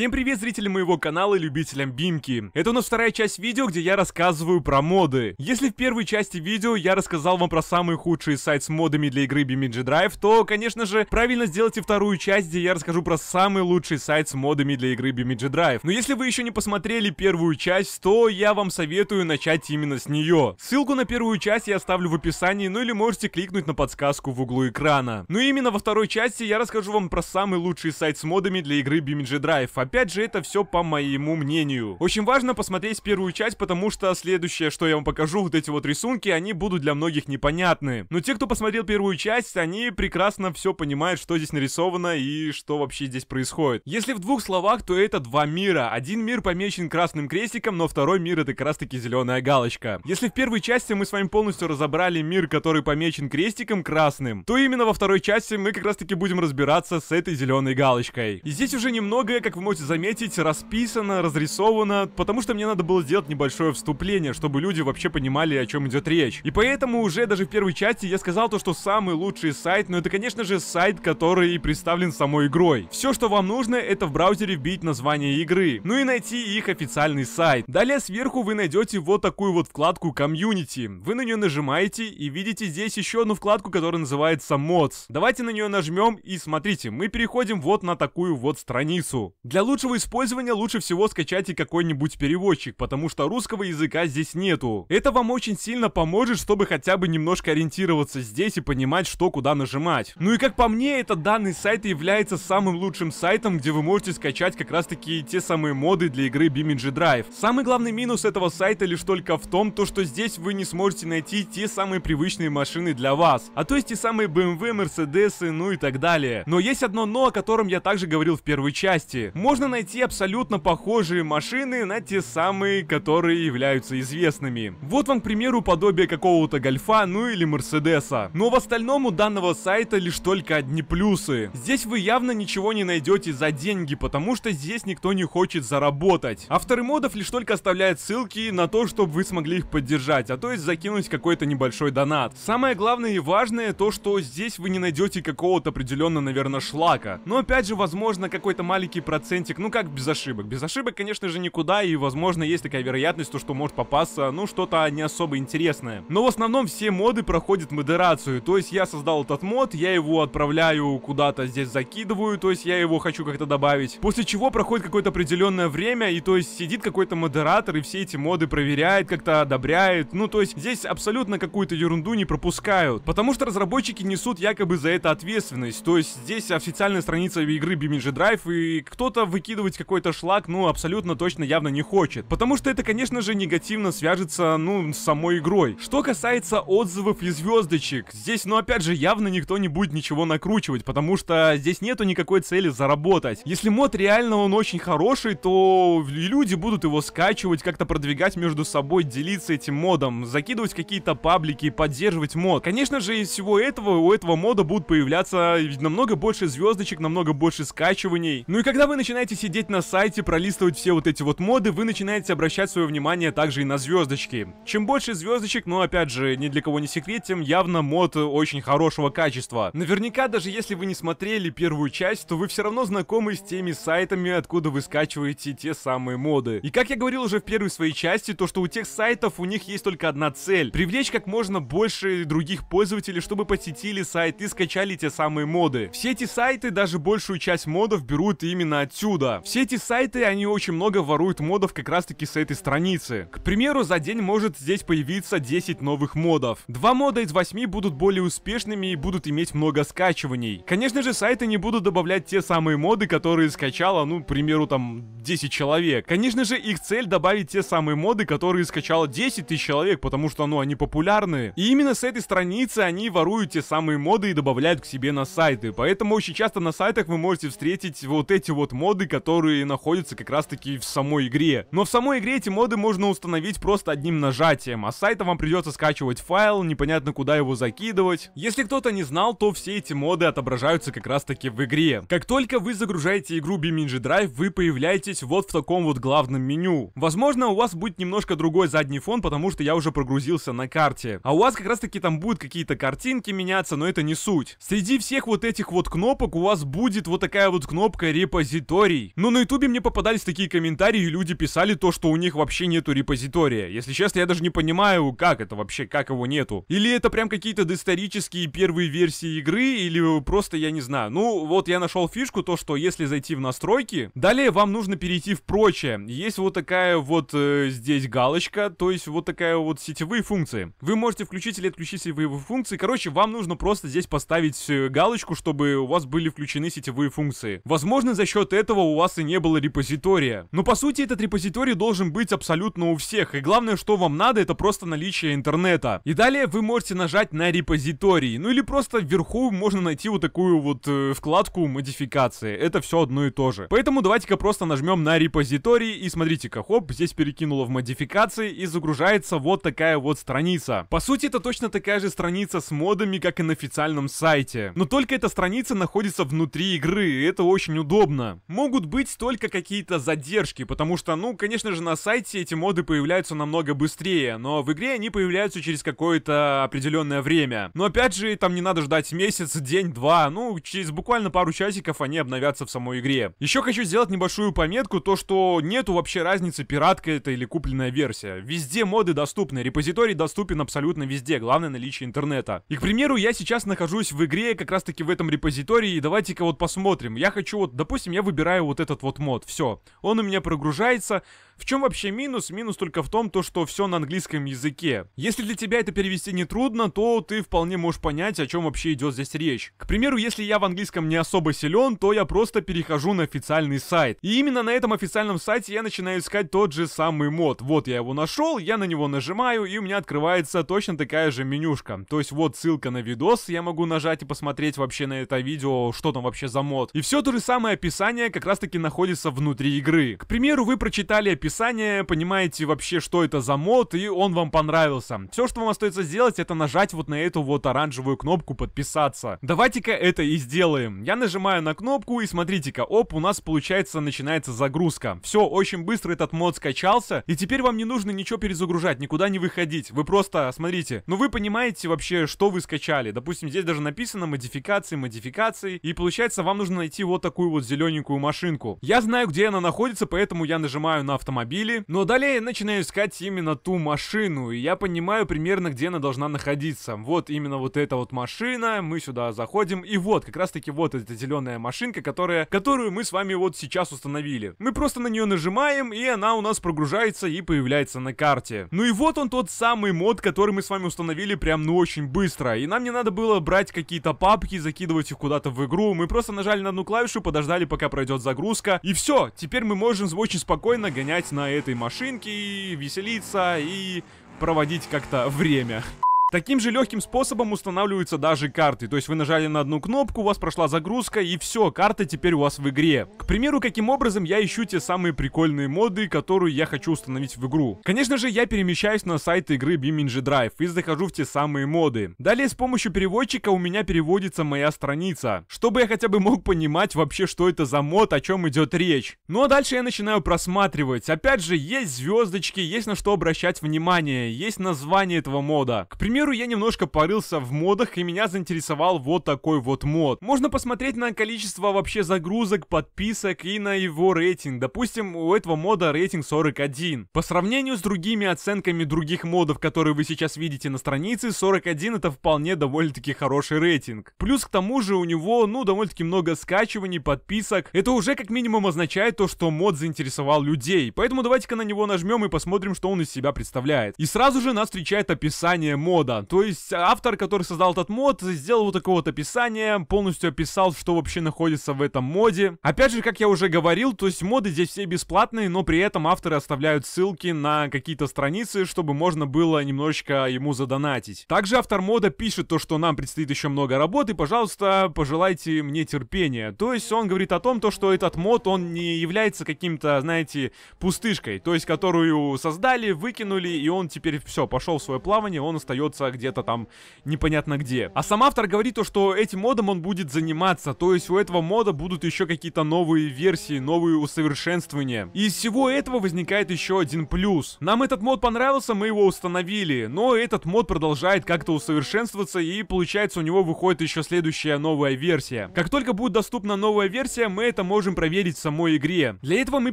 Всем привет зрителям моего канала и любителям бимки. Это у нас вторая часть видео, где я рассказываю про моды. Если в первой части видео я рассказал вам про самые худшие сайт с модами для игры Bimiji Drive, то, конечно же, правильно сделайте вторую часть, где я расскажу про самый лучший сайт с модами для игры Bimiji Drive. Но если вы еще не посмотрели первую часть, то я вам советую начать именно с нее. Ссылку на первую часть я оставлю в описании, ну или можете кликнуть на подсказку в углу экрана. Но ну именно во второй части я расскажу вам про самый лучший сайт с модами для игры Bimiji Drive, а Опять же, это все по моему мнению. Очень важно посмотреть первую часть, потому что следующее, что я вам покажу, вот эти вот рисунки, они будут для многих непонятны. Но те, кто посмотрел первую часть, они прекрасно все понимают, что здесь нарисовано и что вообще здесь происходит. Если в двух словах, то это два мира. Один мир помечен красным крестиком, но второй мир это как раз таки зеленая галочка. Если в первой части мы с вами полностью разобрали мир, который помечен крестиком красным, то именно во второй части мы как раз таки будем разбираться с этой зеленой галочкой. И здесь уже немного, как вы можете можете заметить, расписано, разрисовано, потому что мне надо было сделать небольшое вступление, чтобы люди вообще понимали, о чем идет речь. И поэтому уже даже в первой части я сказал то, что самый лучший сайт, но это, конечно же, сайт, который представлен самой игрой. Все, что вам нужно, это в браузере вбить название игры, ну и найти их официальный сайт. Далее сверху вы найдете вот такую вот вкладку комьюнити. Вы на нее нажимаете и видите здесь еще одну вкладку, которая называется Mods. Давайте на нее нажмем и смотрите, мы переходим вот на такую вот страницу. Для для лучшего использования лучше всего скачайте какой-нибудь переводчик, потому что русского языка здесь нету. Это вам очень сильно поможет, чтобы хотя бы немножко ориентироваться здесь и понимать, что куда нажимать. Ну и как по мне, этот данный сайт является самым лучшим сайтом, где вы можете скачать как раз таки те самые моды для игры Biminji Drive. Самый главный минус этого сайта лишь только в том, то что здесь вы не сможете найти те самые привычные машины для вас, а то есть те самые BMW, Mercedes, ну и так далее. Но есть одно но, о котором я также говорил в первой части можно найти абсолютно похожие машины на те самые, которые являются известными. Вот вам, к примеру, подобие какого-то гольфа, ну или мерседеса. Но в остальном у данного сайта лишь только одни плюсы. Здесь вы явно ничего не найдете за деньги, потому что здесь никто не хочет заработать. Авторы модов лишь только оставляют ссылки на то, чтобы вы смогли их поддержать, а то есть закинуть какой-то небольшой донат. Самое главное и важное то, что здесь вы не найдете какого-то определенно, наверное, шлака. Но опять же, возможно, какой-то маленький процент процентик. Ну как без ошибок? Без ошибок, конечно же, никуда. И, возможно, есть такая вероятность, что может попасться, ну, что-то не особо интересное. Но в основном все моды проходят модерацию. То есть я создал этот мод, я его отправляю куда-то здесь закидываю. То есть я его хочу как-то добавить. После чего проходит какое-то определенное время. И то есть сидит какой-то модератор и все эти моды проверяет, как-то одобряет. Ну, то есть здесь абсолютно какую-то ерунду не пропускают. Потому что разработчики несут якобы за это ответственность. То есть здесь официальная страница игры Bimage Drive. И кто-то выкидывать какой-то шлак, ну, абсолютно точно явно не хочет. Потому что это, конечно же, негативно свяжется, ну, с самой игрой. Что касается отзывов и звездочек, здесь, ну, опять же, явно никто не будет ничего накручивать, потому что здесь нету никакой цели заработать. Если мод реально он очень хороший, то люди будут его скачивать, как-то продвигать между собой, делиться этим модом, закидывать какие-то паблики, поддерживать мод. Конечно же, из всего этого у этого мода будут появляться намного больше звездочек, намного больше скачиваний. Ну и когда вы начинаете начинаете сидеть на сайте, пролистывать все вот эти вот моды, вы начинаете обращать свое внимание также и на звездочки. Чем больше звездочек, но опять же, ни для кого не секрет тем явно мод очень хорошего качества. Наверняка, даже если вы не смотрели первую часть, то вы все равно знакомы с теми сайтами, откуда вы скачиваете те самые моды. И как я говорил уже в первой своей части, то что у тех сайтов у них есть только одна цель. Привлечь как можно больше других пользователей, чтобы посетили сайт и скачали те самые моды. Все эти сайты, даже большую часть модов берут именно отсюда чудо. Все эти сайты, они очень много воруют модов как раз таки с этой страницы. К примеру, за день может здесь появиться 10 новых модов. Два мода из 8 будут более успешными и будут иметь много скачиваний. Конечно же, сайты не будут добавлять те самые моды, которые скачало, ну, к примеру, там, 10 человек. Конечно же, их цель добавить те самые моды, которые скачало 10 тысяч человек, потому что, ну, они популярны. И именно с этой страницы они воруют те самые моды и добавляют к себе на сайты. Поэтому очень часто на сайтах вы можете встретить вот эти вот моды, моды, которые находятся как раз-таки в самой игре. Но в самой игре эти моды можно установить просто одним нажатием, а с сайта вам придется скачивать файл, непонятно куда его закидывать. Если кто-то не знал, то все эти моды отображаются как раз-таки в игре. Как только вы загружаете игру Biminji Drive, вы появляетесь вот в таком вот главном меню. Возможно, у вас будет немножко другой задний фон, потому что я уже прогрузился на карте. А у вас как раз-таки там будут какие-то картинки меняться, но это не суть. Среди всех вот этих вот кнопок у вас будет вот такая вот кнопка репозиторий репозиторий. Но на ютубе мне попадались такие комментарии, и люди писали то, что у них вообще нету репозитория. Если честно, я даже не понимаю, как это вообще, как его нету. Или это прям какие-то доисторические первые версии игры, или просто я не знаю. Ну, вот я нашел фишку, то, что если зайти в настройки, далее вам нужно перейти в прочее. Есть вот такая вот э, здесь галочка, то есть вот такая вот сетевые функции. Вы можете включить или отключить сетевые функции. Короче, вам нужно просто здесь поставить э, галочку, чтобы у вас были включены сетевые функции. Возможно, за счет этого этого у вас и не было репозитория. Но ну, по сути этот репозиторий должен быть абсолютно у всех, и главное, что вам надо, это просто наличие интернета. И далее вы можете нажать на репозиторий, ну или просто вверху можно найти вот такую вот э, вкладку модификации, это все одно и то же. Поэтому давайте-ка просто нажмем на репозиторий, и смотрите-ка, хоп, здесь перекинуло в модификации, и загружается вот такая вот страница. По сути, это точно такая же страница с модами, как и на официальном сайте. Но только эта страница находится внутри игры, и это очень удобно могут быть только какие-то задержки, потому что, ну, конечно же, на сайте эти моды появляются намного быстрее, но в игре они появляются через какое-то определенное время. Но опять же, там не надо ждать месяц, день, два, ну, через буквально пару часиков они обновятся в самой игре. Еще хочу сделать небольшую пометку, то что нету вообще разницы, пиратка это или купленная версия. Везде моды доступны, репозиторий доступен абсолютно везде, главное наличие интернета. И, к примеру, я сейчас нахожусь в игре как раз таки в этом репозитории, и давайте-ка вот посмотрим. Я хочу вот, допустим, я выбираю собираю вот этот вот мод. Все, он у меня прогружается. В чем вообще минус? Минус только в том, то, что все на английском языке. Если для тебя это перевести не трудно, то ты вполне можешь понять, о чем вообще идет здесь речь. К примеру, если я в английском не особо силен, то я просто перехожу на официальный сайт. И именно на этом официальном сайте я начинаю искать тот же самый мод. Вот я его нашел, я на него нажимаю, и у меня открывается точно такая же менюшка. То есть вот ссылка на видос, я могу нажать и посмотреть вообще на это видео, что там вообще за мод. И все то же самое описание как раз таки находится внутри игры. К примеру, вы прочитали описание описание, понимаете вообще, что это за мод, и он вам понравился. Все, что вам остается сделать, это нажать вот на эту вот оранжевую кнопку подписаться. Давайте-ка это и сделаем. Я нажимаю на кнопку, и смотрите-ка, оп, у нас получается начинается загрузка. Все, очень быстро этот мод скачался, и теперь вам не нужно ничего перезагружать, никуда не выходить. Вы просто, смотрите, ну вы понимаете вообще, что вы скачали. Допустим, здесь даже написано модификации, модификации, и получается вам нужно найти вот такую вот зелененькую машинку. Я знаю, где она находится, поэтому я нажимаю на автомат автомобили. Но далее я начинаю искать именно ту машину, и я понимаю примерно, где она должна находиться. Вот именно вот эта вот машина, мы сюда заходим, и вот, как раз таки вот эта зеленая машинка, которая, которую мы с вами вот сейчас установили. Мы просто на нее нажимаем, и она у нас прогружается и появляется на карте. Ну и вот он тот самый мод, который мы с вами установили прям ну очень быстро, и нам не надо было брать какие-то папки, закидывать их куда-то в игру, мы просто нажали на одну клавишу, подождали пока пройдет загрузка, и все, теперь мы можем очень спокойно гонять на этой машинке, и веселиться и проводить как-то время. Таким же легким способом устанавливаются даже карты, то есть вы нажали на одну кнопку, у вас прошла загрузка и все, карта теперь у вас в игре. К примеру, каким образом я ищу те самые прикольные моды, которые я хочу установить в игру. Конечно же, я перемещаюсь на сайт игры Biminji Drive и захожу в те самые моды. Далее с помощью переводчика у меня переводится моя страница, чтобы я хотя бы мог понимать вообще, что это за мод, о чем идет речь. Ну а дальше я начинаю просматривать. Опять же, есть звездочки, есть на что обращать внимание, есть название этого мода. К примеру, примеру, я немножко порылся в модах и меня заинтересовал вот такой вот мод. Можно посмотреть на количество вообще загрузок, подписок и на его рейтинг. Допустим, у этого мода рейтинг 41. По сравнению с другими оценками других модов, которые вы сейчас видите на странице, 41 это вполне довольно-таки хороший рейтинг. Плюс к тому же у него, ну, довольно-таки много скачиваний, подписок. Это уже как минимум означает то, что мод заинтересовал людей. Поэтому давайте-ка на него нажмем и посмотрим, что он из себя представляет. И сразу же нас встречает описание мода да. То есть автор, который создал этот мод, сделал вот такое вот описание, полностью описал, что вообще находится в этом моде. Опять же, как я уже говорил, то есть моды здесь все бесплатные, но при этом авторы оставляют ссылки на какие-то страницы, чтобы можно было немножечко ему задонатить. Также автор мода пишет то, что нам предстоит еще много работы, пожалуйста, пожелайте мне терпения. То есть он говорит о том, то, что этот мод, он не является каким-то, знаете, пустышкой, то есть которую создали, выкинули, и он теперь все, пошел в свое плавание, он остается находится где-то там непонятно где. А сам автор говорит то, что этим модом он будет заниматься, то есть у этого мода будут еще какие-то новые версии, новые усовершенствования. И из всего этого возникает еще один плюс. Нам этот мод понравился, мы его установили, но этот мод продолжает как-то усовершенствоваться и получается у него выходит еще следующая новая версия. Как только будет доступна новая версия, мы это можем проверить в самой игре. Для этого мы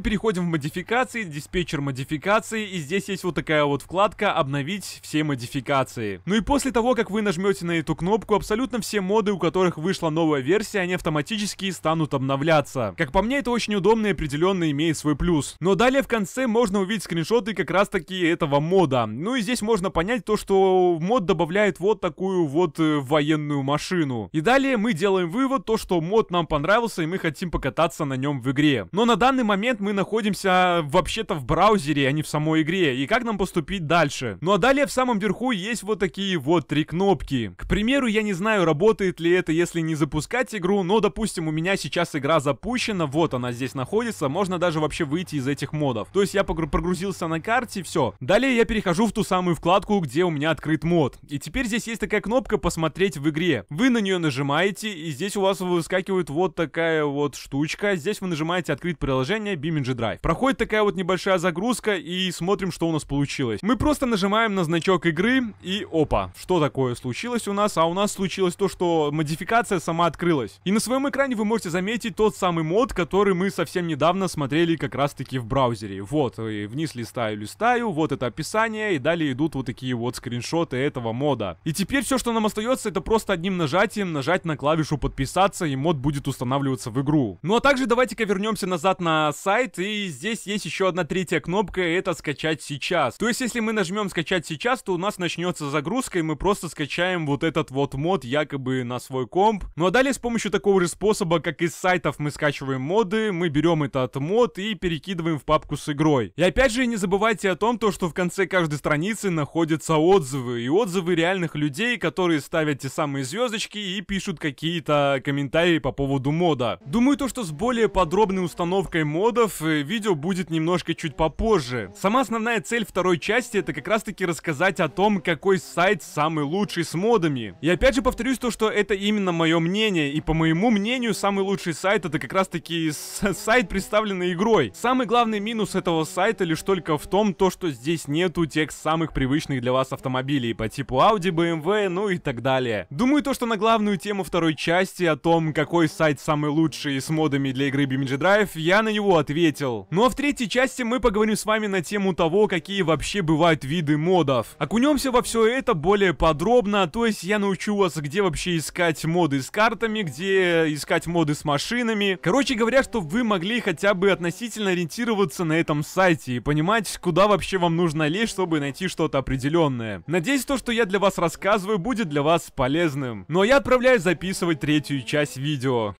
переходим в модификации, диспетчер модификации и здесь есть вот такая вот вкладка «Обновить все модификации». Ну и после того, как вы нажмете на эту кнопку, абсолютно все моды, у которых вышла новая версия, они автоматически станут обновляться. Как по мне, это очень удобно и определенно имеет свой плюс. Но далее в конце можно увидеть скриншоты как раз таки этого мода. Ну и здесь можно понять то, что мод добавляет вот такую вот э, военную машину. И далее мы делаем вывод, то что мод нам понравился и мы хотим покататься на нем в игре. Но на данный момент мы находимся а, вообще-то в браузере, а не в самой игре. И как нам поступить дальше? Ну а далее в самом верху есть вот такие такие вот три кнопки. К примеру, я не знаю, работает ли это, если не запускать игру, но, допустим, у меня сейчас игра запущена, вот она здесь находится, можно даже вообще выйти из этих модов. То есть я прогрузился на карте, все. Далее я перехожу в ту самую вкладку, где у меня открыт мод. И теперь здесь есть такая кнопка «Посмотреть в игре». Вы на нее нажимаете, и здесь у вас выскакивает вот такая вот штучка. Здесь вы нажимаете «Открыть приложение Biminji Drive». Проходит такая вот небольшая загрузка, и смотрим, что у нас получилось. Мы просто нажимаем на значок игры, и опа, что такое случилось у нас? А у нас случилось то, что модификация сама открылась. И на своем экране вы можете заметить тот самый мод, который мы совсем недавно смотрели как раз-таки в браузере. Вот, и вниз листаю, листаю, вот это описание, и далее идут вот такие вот скриншоты этого мода. И теперь все, что нам остается, это просто одним нажатием нажать на клавишу подписаться, и мод будет устанавливаться в игру. Ну а также давайте-ка вернемся назад на сайт, и здесь есть еще одна третья кнопка, это скачать сейчас. То есть, если мы нажмем скачать сейчас, то у нас начнется загрузкой мы просто скачаем вот этот вот мод якобы на свой комп. Ну а далее с помощью такого же способа, как из сайтов мы скачиваем моды, мы берем этот мод и перекидываем в папку с игрой. И опять же не забывайте о том, то, что в конце каждой страницы находятся отзывы. И отзывы реальных людей, которые ставят те самые звездочки и пишут какие-то комментарии по поводу мода. Думаю то, что с более подробной установкой модов э, видео будет немножко чуть попозже. Сама основная цель второй части это как раз таки рассказать о том, какой сайт самый лучший с модами. И опять же повторюсь то, что это именно мое мнение, и по моему мнению самый лучший сайт это как раз таки сайт, представленный игрой. Самый главный минус этого сайта лишь только в том, то что здесь нету тех самых привычных для вас автомобилей по типу Audi, BMW, эм ну и так далее. Думаю то, что на главную тему второй части о том, какой сайт самый лучший с модами для игры BMG Drive, я на него ответил. Ну а в третьей части мы поговорим с вами на тему того, какие вообще бывают виды модов. Окунемся во все это это более подробно, то есть я научу вас, где вообще искать моды с картами, где искать моды с машинами. Короче говоря, что вы могли хотя бы относительно ориентироваться на этом сайте и понимать, куда вообще вам нужно лезть, чтобы найти что-то определенное. Надеюсь, то, что я для вас рассказываю, будет для вас полезным. Ну а я отправляюсь записывать третью часть видео.